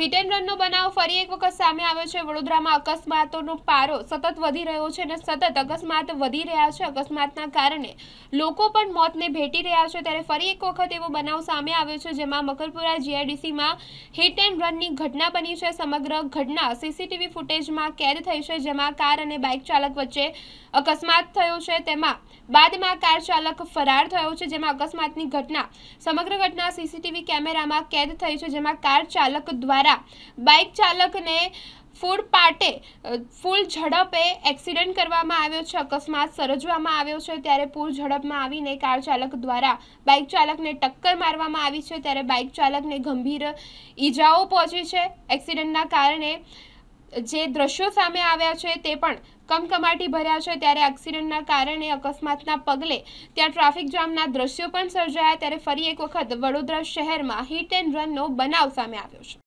hit and રનનો બનાવ ફરી એક વખત સામે આવ્યો છે વડોદરામાં અકસ્માતોનો પારો સતત વધી રહ્યો છે અને સતત અકસ્માત વધી રહ્યા છે અકસ્માતના કારણે લોકો પણ મોતને ભેટી રહ્યા છે ત્યારે ફરી એક વખત એવો બનાવ સામે આવ્યો છે જેમાં મકરપુરા જીઆઈડીસીમાં હિટ એન્ડ રનની ઘટના બની છે સમગ્ર ઘટના સીસીટીવી ફૂટેજમાં કેદ થઈ છે જેમાં કાર અને બાઇક ચાલક વચ્ચે અકસ્માત થયો છે તેમાં બાદમાં કાર ચાલક ફરાર થયો છે જેમાં અકસ્માતની ઘટના સમગ્ર ઘટના સીસીટીવી કેમેરામાં કેદ થઈ છે જેમાં કાર ચાલક દ્વારા બાઇક ચાલકને ફૂડ પાર્ટે ફૂલ ઝડપે એક્સિડન્ટ કરવામાં આવ્યો છે અકસ્માત સર્જવામાં આવ્યો છે ત્યારે પૂર ઝડપમાં આવીને કાર ચાલક દ્વારા બાઇક ચાલકને ટક્કર મારવામાં આવી છે ત્યારે બાઇક ચાલકને ગંભીર ઈજાઓ પહોંચી છે એક્સિડન્ટના કારણે જે દ્રશ્યો સામે આવ્યા છે તે પણ કમકમાટી ભર્યા છે ત્યારે એક્સિડન્ટના કારણે અકસ્માતના પગલે ત્યાં ટ્રાફિક જામના દ્રશ્યો પણ સર્જાયા ત્યારે ફરી એક વખત વડોદરા શહેરમાં હિટ એન્ડ રનનો બનાવ સામે આવ્યો છે